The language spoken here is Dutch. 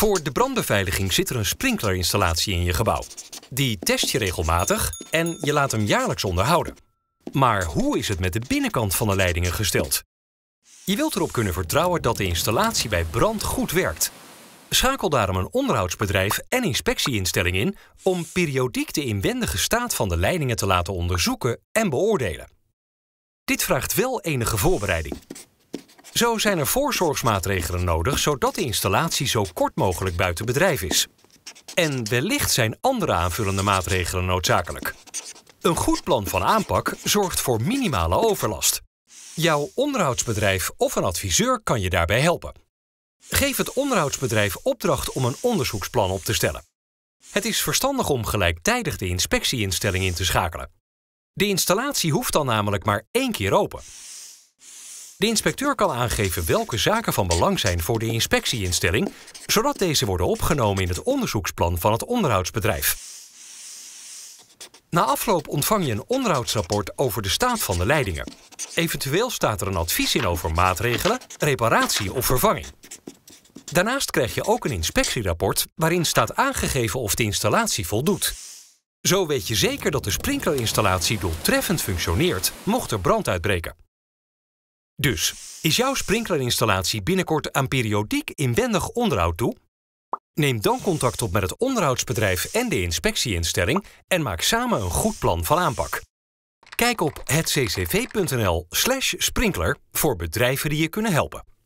Voor de brandbeveiliging zit er een sprinklerinstallatie in je gebouw. Die test je regelmatig en je laat hem jaarlijks onderhouden. Maar hoe is het met de binnenkant van de leidingen gesteld? Je wilt erop kunnen vertrouwen dat de installatie bij brand goed werkt. Schakel daarom een onderhoudsbedrijf en inspectieinstelling in om periodiek de inwendige staat van de leidingen te laten onderzoeken en beoordelen. Dit vraagt wel enige voorbereiding. Zo zijn er voorzorgsmaatregelen nodig zodat de installatie zo kort mogelijk buiten bedrijf is. En wellicht zijn andere aanvullende maatregelen noodzakelijk. Een goed plan van aanpak zorgt voor minimale overlast. Jouw onderhoudsbedrijf of een adviseur kan je daarbij helpen. Geef het onderhoudsbedrijf opdracht om een onderzoeksplan op te stellen. Het is verstandig om gelijktijdig de inspectieinstelling in te schakelen. De installatie hoeft dan namelijk maar één keer open. De inspecteur kan aangeven welke zaken van belang zijn voor de inspectieinstelling, zodat deze worden opgenomen in het onderzoeksplan van het onderhoudsbedrijf. Na afloop ontvang je een onderhoudsrapport over de staat van de leidingen. Eventueel staat er een advies in over maatregelen, reparatie of vervanging. Daarnaast krijg je ook een inspectierapport waarin staat aangegeven of de installatie voldoet. Zo weet je zeker dat de sprinklerinstallatie doeltreffend functioneert mocht er brand uitbreken. Dus, is jouw sprinklerinstallatie binnenkort aan periodiek inwendig onderhoud toe? Neem dan contact op met het onderhoudsbedrijf en de inspectieinstelling en maak samen een goed plan van aanpak. Kijk op hetccv.nl/sprinkler voor bedrijven die je kunnen helpen.